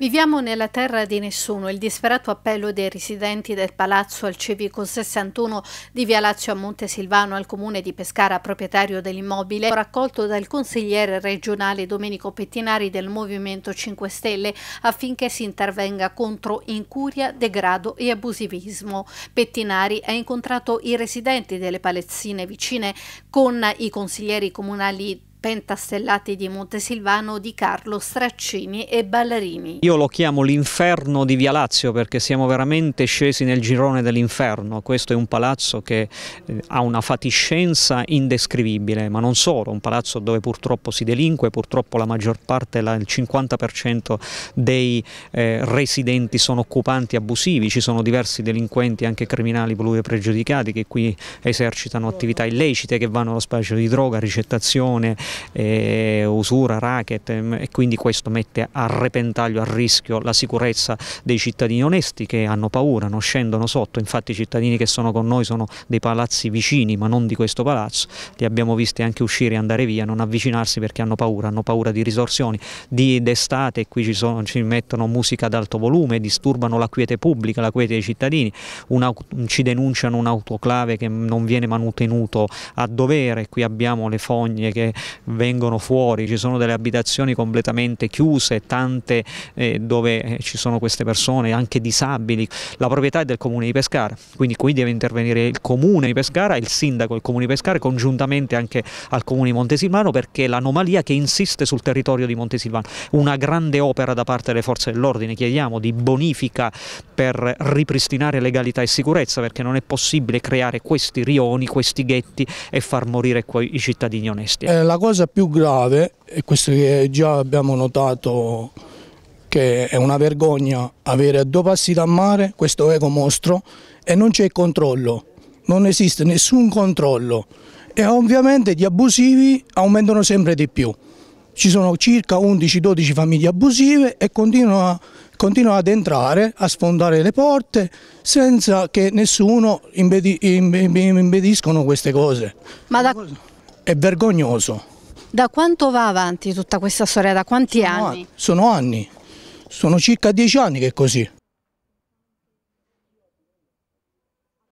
Viviamo nella terra di nessuno, il disperato appello dei residenti del palazzo al civico 61 di Via Lazio a Montesilvano al comune di Pescara, proprietario dell'immobile, raccolto dal consigliere regionale Domenico Pettinari del Movimento 5 Stelle affinché si intervenga contro incuria, degrado e abusivismo. Pettinari ha incontrato i residenti delle palezzine vicine con i consiglieri comunali pentastellati di Montesilvano di Carlo Straccini e Ballarini. Io lo chiamo l'inferno di Via Lazio perché siamo veramente scesi nel girone dell'inferno, questo è un palazzo che eh, ha una fatiscenza indescrivibile, ma non solo, un palazzo dove purtroppo si delinque, purtroppo la maggior parte, il 50% dei eh, residenti sono occupanti abusivi, ci sono diversi delinquenti anche criminali voluti e pregiudicati che qui esercitano attività illecite che vanno allo spazio di droga, ricettazione, eh, usura, racket ehm, e quindi questo mette a repentaglio, a rischio la sicurezza dei cittadini onesti che hanno paura, non scendono sotto, infatti i cittadini che sono con noi sono dei palazzi vicini ma non di questo palazzo, li abbiamo visti anche uscire e andare via, non avvicinarsi perché hanno paura, hanno paura di risorsioni, di d'estate qui ci, sono, ci mettono musica ad alto volume, disturbano la quiete pubblica, la quiete dei cittadini, un, ci denunciano un'autoclave che non viene manutenuto a dovere, qui abbiamo le fogne che vengono fuori, ci sono delle abitazioni completamente chiuse, tante eh, dove eh, ci sono queste persone, anche disabili. La proprietà è del comune di Pescara, quindi qui deve intervenire il comune di Pescara, il sindaco del comune di Pescara, congiuntamente anche al comune di Montesilvano perché l'anomalia che insiste sul territorio di Montesilvano. Una grande opera da parte delle forze dell'ordine, chiediamo, di bonifica per ripristinare legalità e sicurezza perché non è possibile creare questi rioni, questi ghetti e far morire i cittadini onesti. Eh, la cosa cosa più grave, e questo che già abbiamo notato che è una vergogna avere a due passi da mare questo eco mostro e non c'è controllo, non esiste nessun controllo e ovviamente gli abusivi aumentano sempre di più. Ci sono circa 11-12 famiglie abusive e continuano, continuano, ad entrare, a sfondare le porte senza che nessuno impedi, impediscono queste cose. Ma da... È vergognoso. Da quanto va avanti tutta questa storia? Da quanti sono anni? Sono anni, sono circa dieci anni che è così.